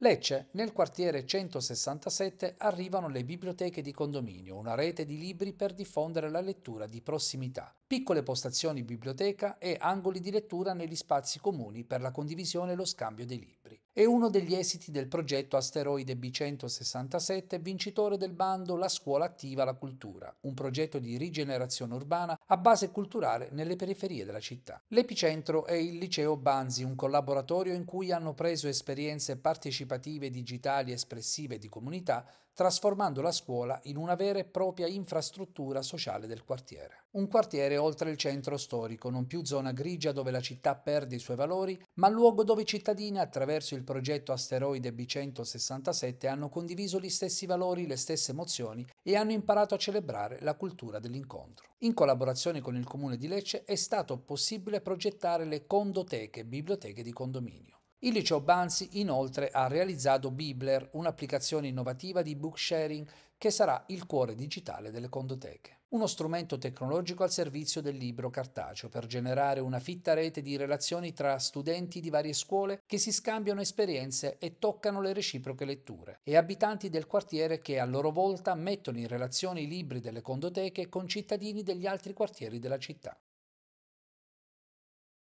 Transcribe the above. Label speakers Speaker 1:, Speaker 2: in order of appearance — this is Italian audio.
Speaker 1: Lecce, nel quartiere 167 arrivano le biblioteche di condominio, una rete di libri per diffondere la lettura di prossimità, piccole postazioni biblioteca e angoli di lettura negli spazi comuni per la condivisione e lo scambio dei libri. È uno degli esiti del progetto Asteroide B167, vincitore del bando La scuola attiva la cultura, un progetto di rigenerazione urbana a base culturale nelle periferie della città. L'epicentro è il Liceo Banzi, un collaboratorio in cui hanno preso esperienze partecipative, digitali, espressive di comunità, trasformando la scuola in una vera e propria infrastruttura sociale del quartiere. Un quartiere oltre il centro storico, non più zona grigia dove la città perde i suoi valori, ma luogo dove i cittadini, attraverso il progetto Asteroide B167, hanno condiviso gli stessi valori, le stesse emozioni e hanno imparato a celebrare la cultura dell'incontro. In collaborazione collaborazione con il comune di Lecce è stato possibile progettare le condoteche, biblioteche di condominio. Il liceo Banzi inoltre ha realizzato Bibler, un'applicazione innovativa di book sharing che sarà il cuore digitale delle condoteche. Uno strumento tecnologico al servizio del libro cartaceo per generare una fitta rete di relazioni tra studenti di varie scuole che si scambiano esperienze e toccano le reciproche letture e abitanti del quartiere che a loro volta mettono in relazione i libri delle condoteche con cittadini degli altri quartieri della città.